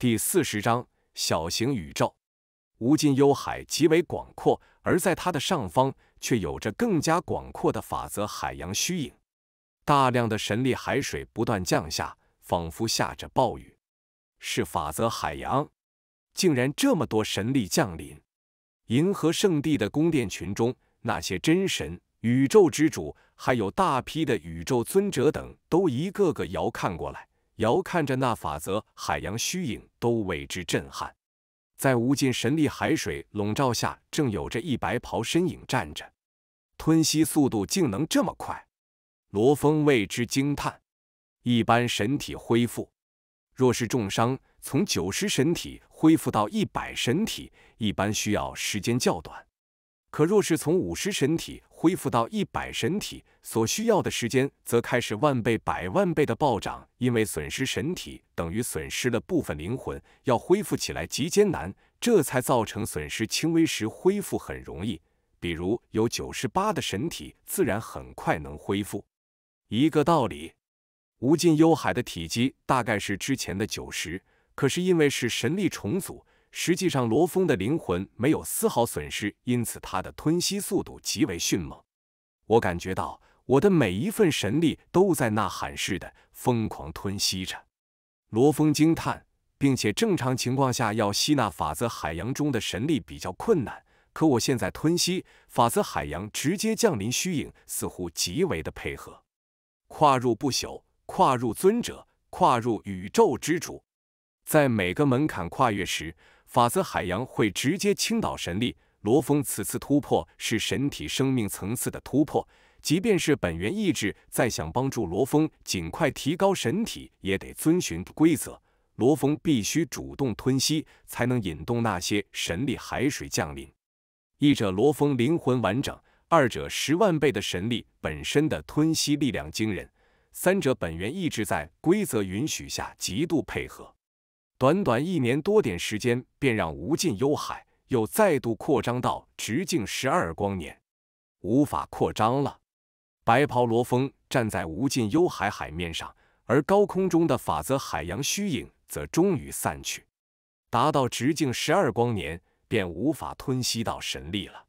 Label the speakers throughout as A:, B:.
A: 第四十章小型宇宙，无尽幽海极为广阔，而在它的上方，却有着更加广阔的法则海洋虚影。大量的神力海水不断降下，仿佛下着暴雨。是法则海洋，竟然这么多神力降临！银河圣地的宫殿群中，那些真神、宇宙之主，还有大批的宇宙尊者等，都一个个遥看过来。遥看着那法则海洋虚影，都为之震撼。在无尽神力海水笼罩下，正有着一白袍身影站着，吞吸速度竟能这么快，罗峰为之惊叹。一般神体恢复，若是重伤，从九十神体恢复到一百神体，一般需要时间较短。可若是从五十神体恢复到一百神体，所需要的时间则开始万倍、百万倍的暴涨。因为损失神体等于损失了部分灵魂，要恢复起来极艰难，这才造成损失轻微时恢复很容易。比如有九十八的神体，自然很快能恢复。一个道理，无尽幽海的体积大概是之前的九十，可是因为是神力重组。实际上，罗峰的灵魂没有丝毫损失，因此他的吞吸速度极为迅猛。我感觉到我的每一份神力都在呐喊似的疯狂吞吸着。罗峰惊叹，并且正常情况下要吸纳法则海洋中的神力比较困难，可我现在吞吸法则海洋，直接降临虚影，似乎极为的配合。跨入不朽，跨入尊者，跨入宇宙之主，在每个门槛跨越时。法则海洋会直接倾倒神力。罗峰此次突破是神体生命层次的突破，即便是本源意志再想帮助罗峰尽快提高神体，也得遵循规则。罗峰必须主动吞吸，才能引动那些神力海水降临。一者罗峰灵魂完整，二者十万倍的神力本身的吞吸力量惊人，三者本源意志在规则允许下极度配合。短短一年多点时间，便让无尽幽海又再度扩张到直径十二光年，无法扩张了。白袍罗峰站在无尽幽海海面上，而高空中的法则海洋虚影则终于散去。达到直径十二光年，便无法吞吸到神力了。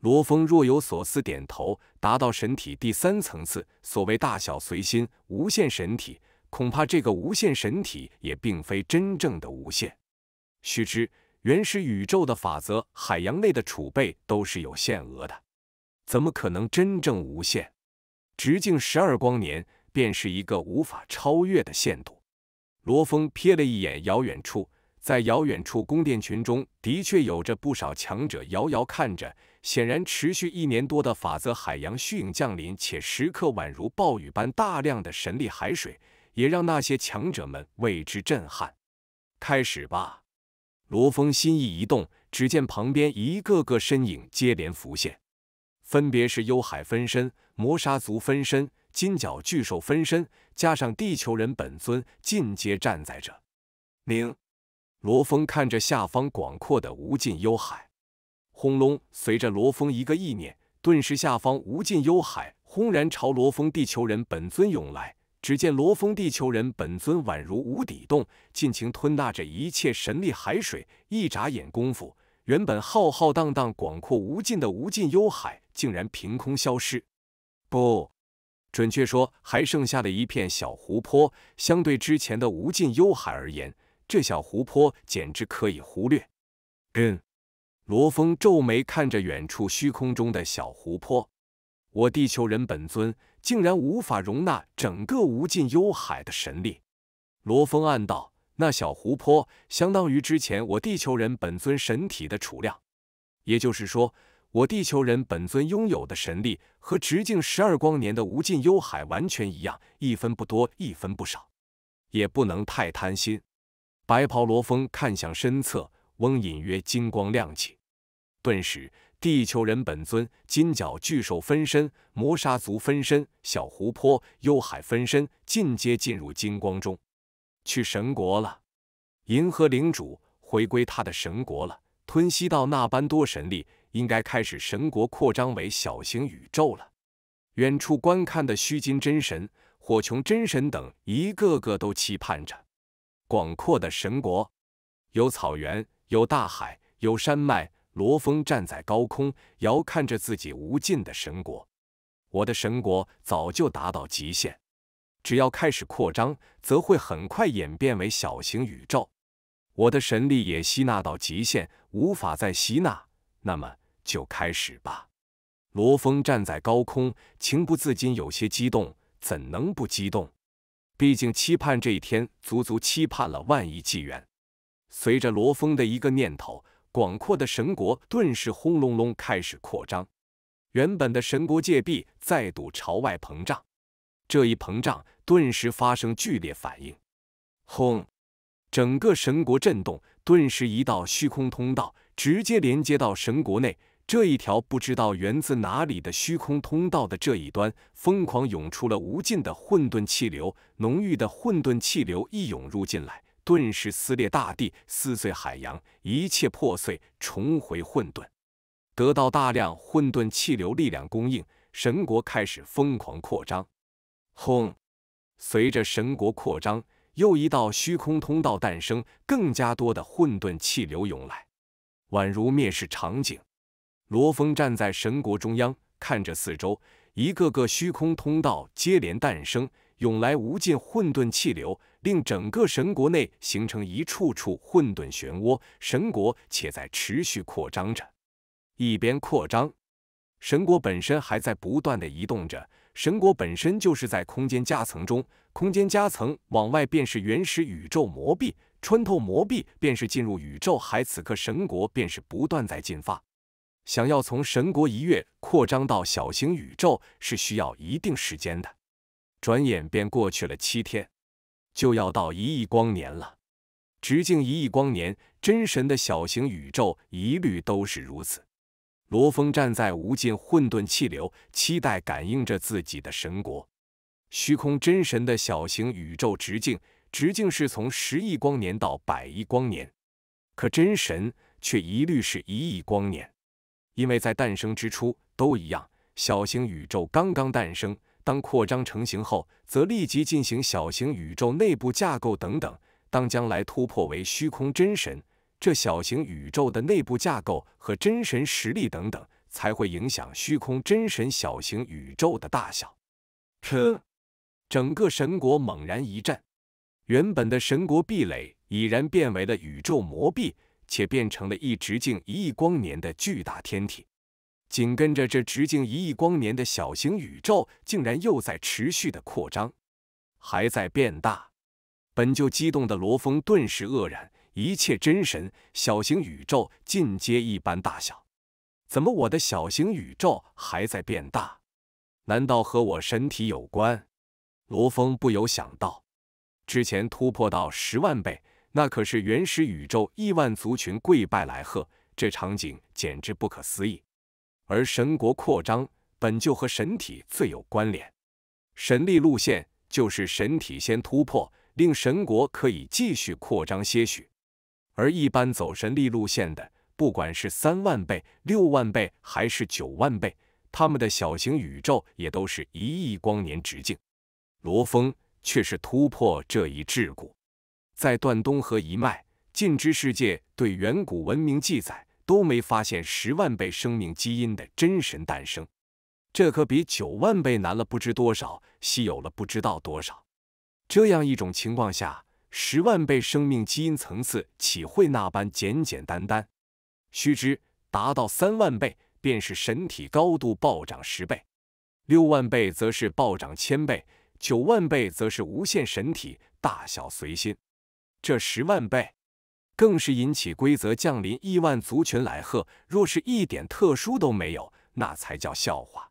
A: 罗峰若有所思，点头。达到神体第三层次，所谓大小随心，无限神体。恐怕这个无限神体也并非真正的无限。须知原始宇宙的法则海洋内的储备都是有限额的，怎么可能真正无限？直径十二光年便是一个无法超越的限度。罗峰瞥了一眼遥远处，在遥远处宫殿群中的确有着不少强者遥遥看着，显然持续一年多的法则海洋虚影降临，且时刻宛如暴雨般大量的神力海水。也让那些强者们为之震撼。开始吧！罗峰心意一动，只见旁边一个个身影接连浮现，分别是幽海分身、魔沙族分身、金角巨兽分身，加上地球人本尊，尽皆站在这。零。罗峰看着下方广阔的无尽幽海，轰隆！随着罗峰一个意念，顿时下方无尽幽海轰然朝罗峰、地球人本尊涌来。只见罗峰，地球人本尊宛如无底洞，尽情吞纳着一切神力海水。一眨眼功夫，原本浩浩荡荡、广阔无尽的无尽幽海，竟然凭空消失。不，准确说，还剩下了一片小湖泊。相对之前的无尽幽海而言，这小湖泊简直可以忽略。嗯，罗峰皱眉看着远处虚空中的小湖泊。我地球人本尊竟然无法容纳整个无尽幽海的神力，罗峰暗道：那小湖泊相当于之前我地球人本尊神体的储量，也就是说，我地球人本尊拥有的神力和直径十二光年的无尽幽海完全一样，一分不多，一分不少，也不能太贪心。白袍罗峰看向身侧，嗡，隐约金光亮起，顿时。地球人本尊、金角巨兽分身、魔沙族分身、小湖泊、幽海分身，进阶进入金光中，去神国了。银河领主回归他的神国了，吞吸到那般多神力，应该开始神国扩张为小型宇宙了。远处观看的虚金真神、火琼真神等，一个个都期盼着。广阔的神国有草原，有大海，有山脉。罗峰站在高空，遥看着自己无尽的神国。我的神国早就达到极限，只要开始扩张，则会很快演变为小型宇宙。我的神力也吸纳到极限，无法再吸纳，那么就开始吧。罗峰站在高空，情不自禁有些激动，怎能不激动？毕竟期盼这一天，足足期盼了万亿纪元。随着罗峰的一个念头。广阔的神国顿时轰隆隆开始扩张，原本的神国界壁再度朝外膨胀。这一膨胀顿时发生剧烈反应，轰！整个神国震动，顿时一道虚空通道直接连接到神国内。这一条不知道源自哪里的虚空通道的这一端，疯狂涌出了无尽的混沌气流。浓郁的混沌气流一涌入进来。顿时撕裂大地，撕碎海洋，一切破碎，重回混沌。得到大量混沌气流力量供应，神国开始疯狂扩张。轰！随着神国扩张，又一道虚空通道诞生，更加多的混沌气流涌来，宛如灭世场景。罗峰站在神国中央，看着四周，一个个虚空通道接连诞生。涌来无尽混沌气流，令整个神国内形成一处处混沌漩涡。神国且在持续扩张着，一边扩张，神国本身还在不断的移动着。神国本身就是在空间夹层中，空间夹层往外便是原始宇宙魔壁，穿透魔壁便是进入宇宙海。此刻神国便是不断在进发，想要从神国一跃扩张到小型宇宙，是需要一定时间的。转眼便过去了七天，就要到一亿光年了。直径一亿光年，真神的小型宇宙一律都是如此。罗峰站在无尽混沌气流，期待感应着自己的神国。虚空真神的小型宇宙直径，直径是从十亿光年到百亿光年，可真神却一律是一亿光年，因为在诞生之初都一样。小型宇宙刚刚诞生。当扩张成型后，则立即进行小型宇宙内部架构等等。当将来突破为虚空真神，这小型宇宙的内部架构和真神实力等等，才会影响虚空真神小型宇宙的大小。砰！整个神国猛然一震，原本的神国壁垒已然变为了宇宙魔壁，且变成了一直径一亿光年的巨大天体。紧跟着，这直径一亿光年的小型宇宙竟然又在持续的扩张，还在变大。本就激动的罗峰顿时愕然：一切真神，小型宇宙尽皆一般大小，怎么我的小型宇宙还在变大？难道和我身体有关？罗峰不由想到：之前突破到十万倍，那可是原始宇宙亿万族群跪拜来贺，这场景简直不可思议。而神国扩张本就和神体最有关联，神力路线就是神体先突破，令神国可以继续扩张些许。而一般走神力路线的，不管是三万倍、六万倍还是九万倍，他们的小型宇宙也都是一亿光年直径。罗峰却是突破这一桎梏，在段东河一脉尽知世界对远古文明记载。都没发现十万倍生命基因的真神诞生，这可比九万倍难了不知多少，稀有了不知道多少。这样一种情况下，十万倍生命基因层次岂会那般简简单单？须知达到三万倍，便是神体高度暴涨十倍；六万倍则是暴涨千倍；九万倍则是无限神体大小随心。这十万倍。更是引起规则降临亿万族群来贺。若是一点特殊都没有，那才叫笑话。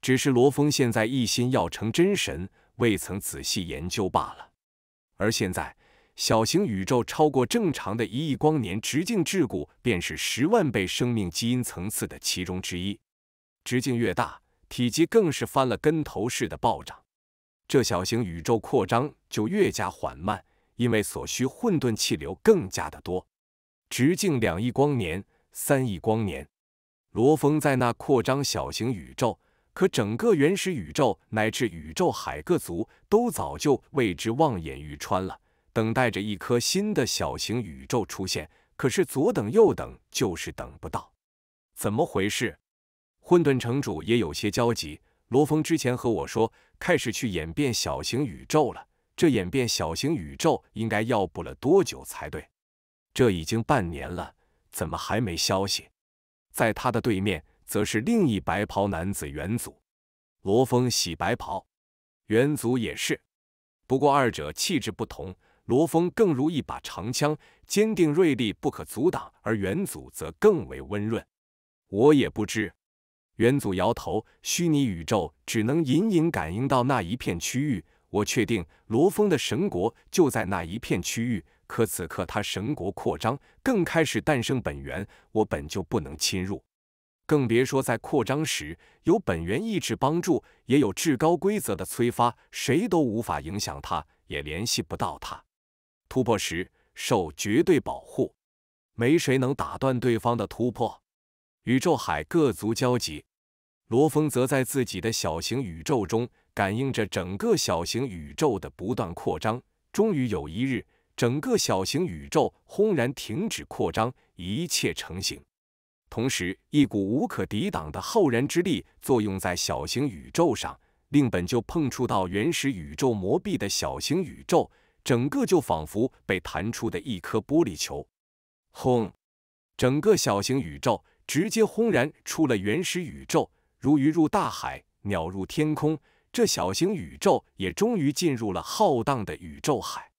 A: 只是罗峰现在一心要成真神，未曾仔细研究罢了。而现在，小型宇宙超过正常的一亿光年直径桎梏，便是十万倍生命基因层次的其中之一。直径越大，体积更是翻了跟头似的暴涨。这小型宇宙扩张就越加缓慢。因为所需混沌气流更加的多，直径两亿光年、三亿光年，罗峰在那扩张小型宇宙，可整个原始宇宙乃至宇宙海各族都早就为之望眼欲穿了，等待着一颗新的小型宇宙出现，可是左等右等就是等不到，怎么回事？混沌城主也有些焦急。罗峰之前和我说，开始去演变小型宇宙了。这演变小型宇宙应该要不了多久才对，这已经半年了，怎么还没消息？在他的对面则是另一白袍男子元祖，罗峰洗白袍，元祖也是。不过二者气质不同，罗峰更如一把长枪，坚定锐利，不可阻挡；而元祖则更为温润。我也不知，元祖摇头，虚拟宇宙只能隐隐感应到那一片区域。我确定罗峰的神国就在那一片区域，可此刻他神国扩张，更开始诞生本源，我本就不能侵入，更别说在扩张时，有本源意志帮助，也有至高规则的催发，谁都无法影响他，也联系不到他。突破时受绝对保护，没谁能打断对方的突破。宇宙海各族交集，罗峰则在自己的小型宇宙中。感应着整个小型宇宙的不断扩张，终于有一日，整个小型宇宙轰然停止扩张，一切成型。同时，一股无可抵挡的浩然之力作用在小型宇宙上，令本就碰触到原始宇宙魔壁的小型宇宙，整个就仿佛被弹出的一颗玻璃球。轰！整个小型宇宙直接轰然出了原始宇宙，如鱼入大海，鸟入天空。这小型宇宙也终于进入了浩荡的宇宙海。